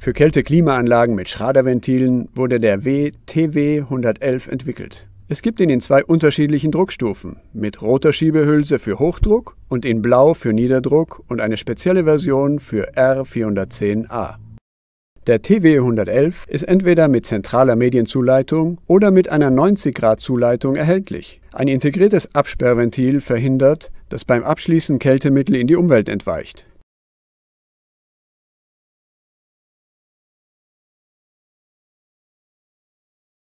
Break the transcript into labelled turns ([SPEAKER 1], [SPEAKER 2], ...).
[SPEAKER 1] Für Kälteklimaanlagen mit Schraderventilen wurde der WTW 111 entwickelt. Es gibt ihn in zwei unterschiedlichen Druckstufen, mit roter Schiebehülse für Hochdruck und in blau für Niederdruck und eine spezielle Version für R410A. Der TW 111 ist entweder mit zentraler Medienzuleitung oder mit einer 90-Grad-Zuleitung erhältlich. Ein integriertes Absperrventil verhindert, dass beim Abschließen Kältemittel in die Umwelt entweicht.